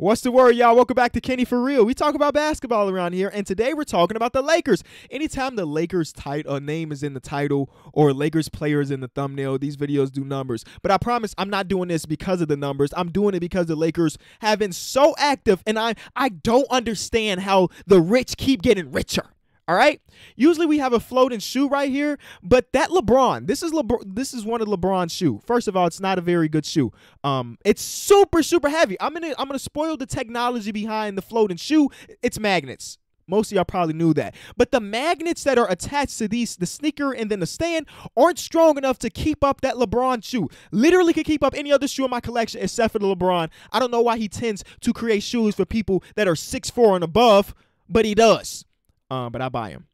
What's the word, y'all? Welcome back to Kenny for Real. We talk about basketball around here, and today we're talking about the Lakers. Anytime the Lakers title name is in the title or Lakers players in the thumbnail, these videos do numbers. But I promise I'm not doing this because of the numbers. I'm doing it because the Lakers have been so active, and I I don't understand how the rich keep getting richer. All right. Usually we have a floating shoe right here, but that LeBron, this is LeBron, this is one of LeBron's shoe. First of all, it's not a very good shoe. Um, it's super super heavy. I'm gonna I'm gonna spoil the technology behind the floating shoe. It's magnets. Most of y'all probably knew that. But the magnets that are attached to these, the sneaker and then the stand, aren't strong enough to keep up that LeBron shoe. Literally could keep up any other shoe in my collection except for the LeBron. I don't know why he tends to create shoes for people that are 6'4 and above, but he does. Um, but I buy them.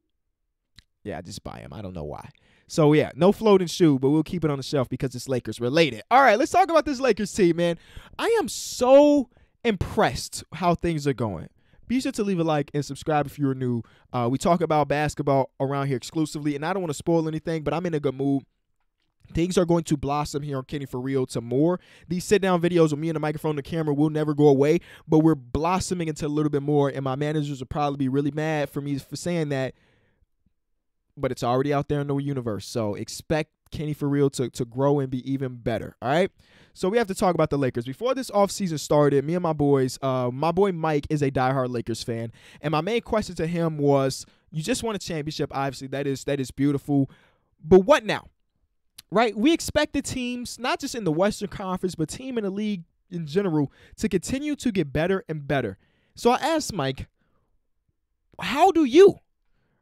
Yeah, I just buy them. I don't know why. So yeah, no floating shoe, but we'll keep it on the shelf because it's Lakers related. All right, let's talk about this Lakers team, man. I am so impressed how things are going. Be sure to leave a like and subscribe if you're new. Uh, we talk about basketball around here exclusively, and I don't want to spoil anything, but I'm in a good mood. Things are going to blossom here on Kenny for Real to more. These sit down videos with me and the microphone the camera will never go away, but we're blossoming into a little bit more. And my managers will probably be really mad for me for saying that, but it's already out there in the universe. So expect Kenny for Real to, to grow and be even better. All right. So we have to talk about the Lakers. Before this offseason started, me and my boys, uh, my boy Mike is a diehard Lakers fan. And my main question to him was, you just won a championship, obviously. That is that is beautiful. But what now? right? We expect the teams, not just in the Western Conference, but team in the league in general, to continue to get better and better. So I asked Mike, how do you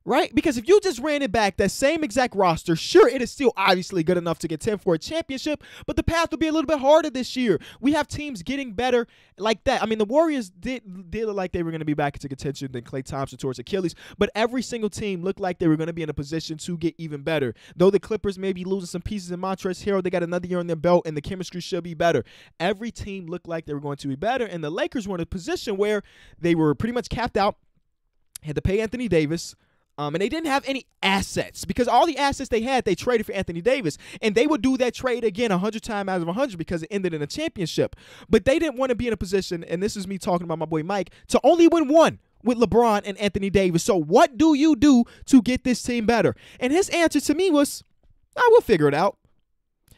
right? Because if you just ran it back, that same exact roster, sure, it is still obviously good enough to contend for a championship, but the path will be a little bit harder this year. We have teams getting better like that. I mean, the Warriors did did look like they were going to be back into contention than Clay Thompson towards Achilles, but every single team looked like they were going to be in a position to get even better. Though the Clippers may be losing some pieces in Montrezl Harrell, they got another year on their belt, and the chemistry should be better. Every team looked like they were going to be better, and the Lakers were in a position where they were pretty much capped out had to pay Anthony Davis. Um, and they didn't have any assets because all the assets they had, they traded for Anthony Davis. And they would do that trade again 100 times out of 100 because it ended in a championship. But they didn't want to be in a position, and this is me talking about my boy Mike, to only win one with LeBron and Anthony Davis. So, what do you do to get this team better? And his answer to me was, I will figure it out.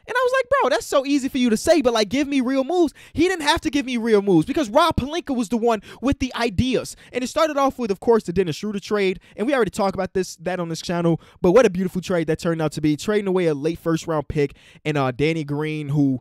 And I was like, bro, that's so easy for you to say, but like, give me real moves. He didn't have to give me real moves because Rob Palinka was the one with the ideas. And it started off with, of course, the Dennis Schroeder trade. And we already talked about this, that on this channel, but what a beautiful trade that turned out to be. Trading away a late first round pick and uh, Danny Green, who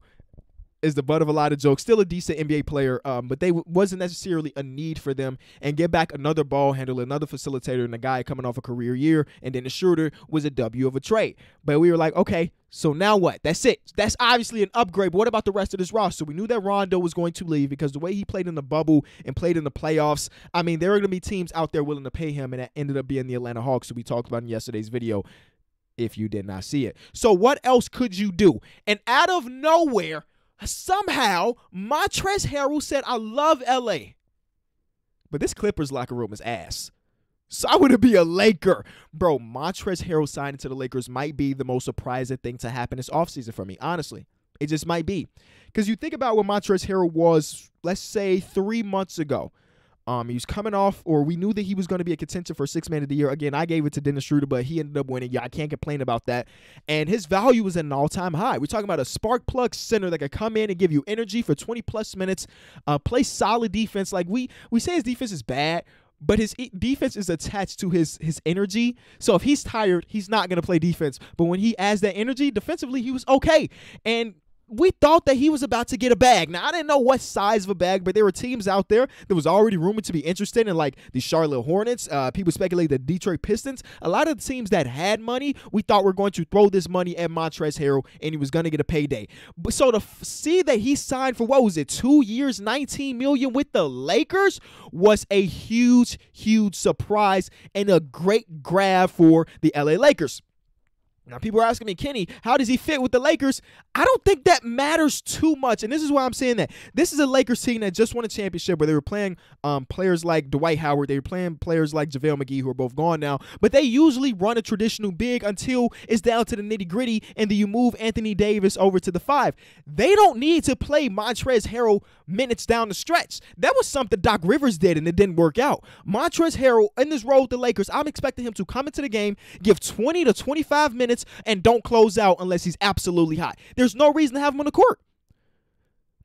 is the butt of a lot of jokes. Still a decent NBA player, um, but they wasn't necessarily a need for them. And get back another ball handler, another facilitator, and a guy coming off a career year, and then the shooter was a W of a trade. But we were like, okay, so now what? That's it. That's obviously an upgrade. But what about the rest of this roster? We knew that Rondo was going to leave because the way he played in the bubble and played in the playoffs, I mean, there are going to be teams out there willing to pay him, and that ended up being the Atlanta Hawks, who we talked about in yesterday's video. If you did not see it, so what else could you do? And out of nowhere, somehow, Montrezl Harrell said, "I love L.A." But this Clippers locker room is ass. So I would be a Laker. Bro, Montrez Harrell signing to the Lakers might be the most surprising thing to happen this offseason for me, honestly. It just might be. Because you think about what Montrez Harrell was, let's say, three months ago. Um, he was coming off, or we knew that he was going to be a contender for six man of the year. Again, I gave it to Dennis Schroeder, but he ended up winning. Yeah, I can't complain about that. And his value was at an all time high. We're talking about a spark plug center that could come in and give you energy for 20 plus minutes, uh, play solid defense. Like we we say his defense is bad, but his e- defense is attached to his his energy. So if he's tired, he's not going to play defense. But when he adds that energy defensively, he was okay. And we thought that he was about to get a bag. Now I didn't know what size of a bag, but there were teams out there that was already rumored to be interested in, like the Charlotte Hornets. Uh, people speculate the Detroit Pistons. A lot of the teams that had money, we thought were going to throw this money at Montrez Harrell, and he was going to get a payday. But so to f- see that he signed for what was it, two years, nineteen million with the Lakers, was a huge, huge surprise and a great grab for the LA Lakers. Now, people are asking me, Kenny, how does he fit with the Lakers? I don't think that matters too much. And this is why I'm saying that. This is a Lakers team that just won a championship where they were playing um, players like Dwight Howard. They were playing players like JaVale McGee, who are both gone now. But they usually run a traditional big until it's down to the nitty gritty and then you move Anthony Davis over to the five. They don't need to play Montrez Harrell minutes down the stretch. That was something Doc Rivers did, and it didn't work out. Montrezl Harrell in this role with the Lakers, I'm expecting him to come into the game, give 20 to 25 minutes, and don't close out unless he's absolutely hot. There's no reason to have him on the court.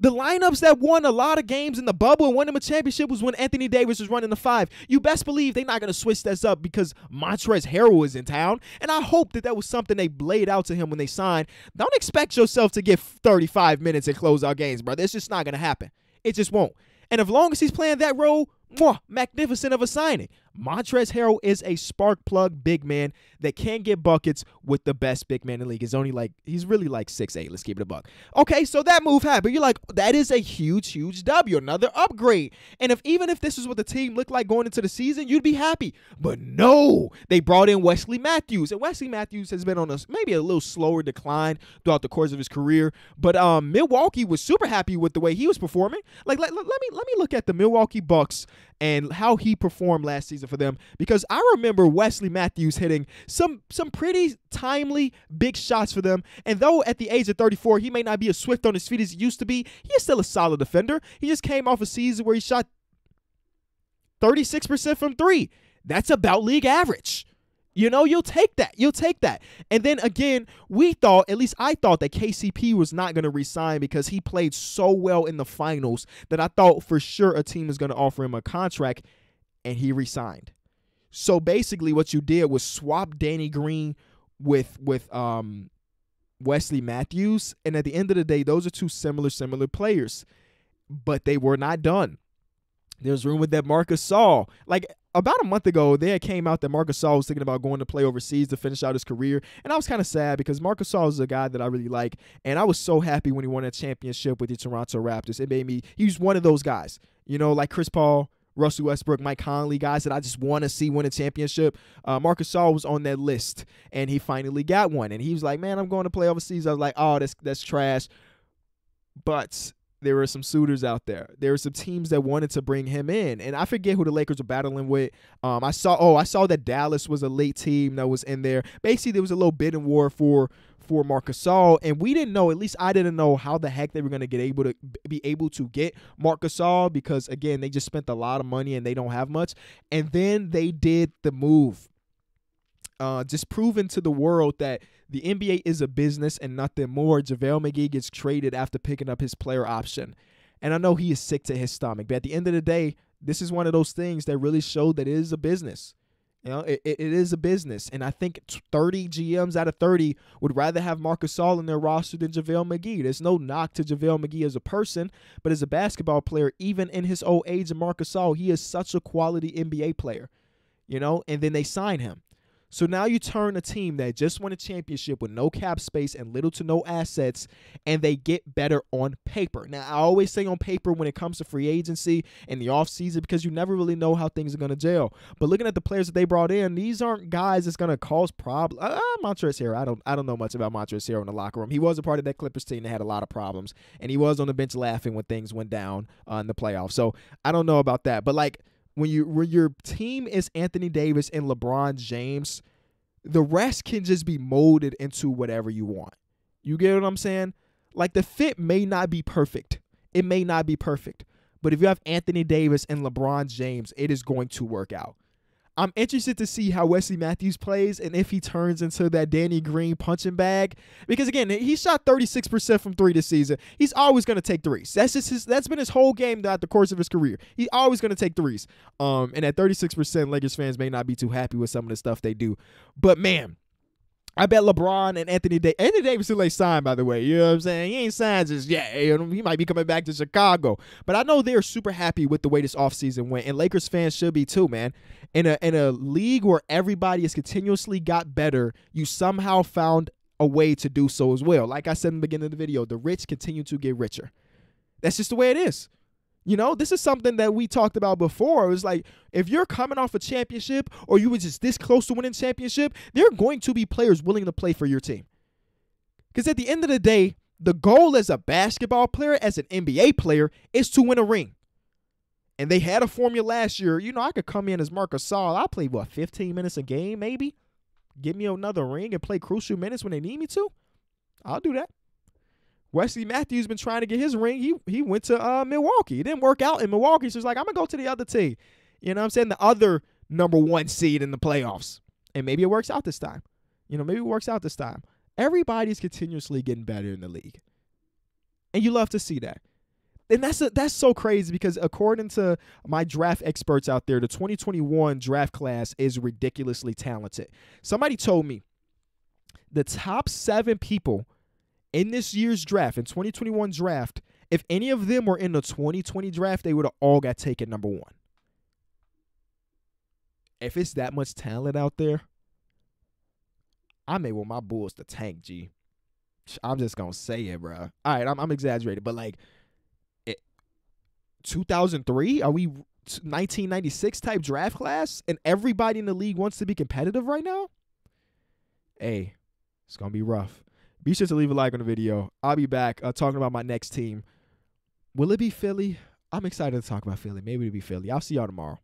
The lineups that won a lot of games in the bubble and won them a championship was when Anthony Davis was running the five. You best believe they're not going to switch this up because Montrez Harrell is in town. And I hope that that was something they laid out to him when they signed. Don't expect yourself to get 35 minutes and close our games, brother. It's just not going to happen. It just won't. And as long as he's playing that role, mwah, magnificent of a signing. Montrez Harrell is a spark plug big man that can get buckets with the best big man in the league. He's only like he's really like six eight. Let's keep it a buck. Okay, so that move happened. You're like, that is a huge, huge W, another upgrade. And if even if this is what the team looked like going into the season, you'd be happy. But no, they brought in Wesley Matthews. And Wesley Matthews has been on a maybe a little slower decline throughout the course of his career. But um Milwaukee was super happy with the way he was performing. Like let, let me let me look at the Milwaukee Bucks and how he performed last season for them because I remember Wesley Matthews hitting some some pretty timely big shots for them. And though at the age of 34 he may not be as swift on his feet as he used to be, he is still a solid defender. He just came off a season where he shot 36% from 3. That's about league average. You know, you'll take that. You'll take that. And then again, we thought, at least I thought, that KCP was not going to resign because he played so well in the finals that I thought for sure a team was going to offer him a contract, and he resigned. So basically, what you did was swap Danny Green with with um, Wesley Matthews, and at the end of the day, those are two similar similar players, but they were not done. There's with that Marcus Saul, like about a month ago, they had came out that Marcus Saul was thinking about going to play overseas to finish out his career. And I was kind of sad because Marcus Saul is a guy that I really like. And I was so happy when he won a championship with the Toronto Raptors. It made me, he was one of those guys, you know, like Chris Paul, Russell Westbrook, Mike Conley, guys that I just want to see win a championship. Uh, Marcus Saul was on that list, and he finally got one. And he was like, "Man, I'm going to play overseas." I was like, "Oh, that's that's trash," but there were some suitors out there. There were some teams that wanted to bring him in, and I forget who the Lakers were battling with. Um, I saw oh, I saw that Dallas was a late team that was in there. Basically, there was a little bidding war for for Marcus Gasol, and we didn't know. At least I didn't know how the heck they were going to get able to be able to get Marcus Gasol because again, they just spent a lot of money and they don't have much. And then they did the move uh, just proven to the world that the NBA is a business and nothing more. JaVale McGee gets traded after picking up his player option. And I know he is sick to his stomach, but at the end of the day, this is one of those things that really showed that it is a business. You know, it, it is a business. And I think 30 GMs out of 30 would rather have Marcus All in their roster than JaVale McGee. There's no knock to JaVale McGee as a person, but as a basketball player, even in his old age and Marcus All, he is such a quality NBA player. You know, and then they sign him. So now you turn a team that just won a championship with no cap space and little to no assets, and they get better on paper. Now, I always say on paper when it comes to free agency and the offseason because you never really know how things are going to jail. But looking at the players that they brought in, these aren't guys that's going to cause problems. Uh, uh, Montrezl Harrell, I don't, I don't know much about Montrezl here in the locker room. He was a part of that Clippers team that had a lot of problems, and he was on the bench laughing when things went down uh, in the playoffs. So I don't know about that. But like, when you when your team is Anthony Davis and LeBron James, the rest can just be molded into whatever you want. You get what I'm saying? Like the fit may not be perfect. It may not be perfect. But if you have Anthony Davis and LeBron James, it is going to work out. I'm interested to see how Wesley Matthews plays and if he turns into that Danny Green punching bag. Because again, he shot 36% from three this season. He's always going to take threes. That's just his. That's been his whole game throughout the course of his career. He's always going to take threes. Um, and at 36%, Lakers fans may not be too happy with some of the stuff they do. But man, I bet LeBron and Anthony Davis. Anthony Davis still ain't signed, by the way. You know what I'm saying? He ain't signed just yet. He might be coming back to Chicago. But I know they're super happy with the way this offseason went. And Lakers fans should be too, man. In a in a league where everybody has continuously got better, you somehow found a way to do so as well. Like I said in the beginning of the video, the rich continue to get richer. That's just the way it is. You know, this is something that we talked about before. It was like if you're coming off a championship or you were just this close to winning championship, there are going to be players willing to play for your team. Because at the end of the day, the goal as a basketball player, as an NBA player, is to win a ring. And they had a formula last year. You know, I could come in as Marcus Saul. I play what, 15 minutes a game, maybe? Give me another ring and play crucial minutes when they need me to? I'll do that. Wesley Matthews been trying to get his ring. He he went to uh, Milwaukee. It didn't work out in Milwaukee, so he's like, I'm gonna go to the other team. You know what I'm saying? The other number one seed in the playoffs. And maybe it works out this time. You know, maybe it works out this time. Everybody's continuously getting better in the league. And you love to see that. And that's a, that's so crazy because according to my draft experts out there, the 2021 draft class is ridiculously talented. Somebody told me the top seven people – in this year's draft, in 2021 draft, if any of them were in the 2020 draft, they would have all got taken number one. If it's that much talent out there, I may want my Bulls to tank, G. I'm just gonna say it, bro. All right, I'm, I'm exaggerating, but like, 2003? Are we 1996 type draft class? And everybody in the league wants to be competitive right now. Hey, it's gonna be rough. Be sure to leave a like on the video. I'll be back uh, talking about my next team. Will it be Philly? I'm excited to talk about Philly. Maybe it'll be Philly. I'll see y'all tomorrow.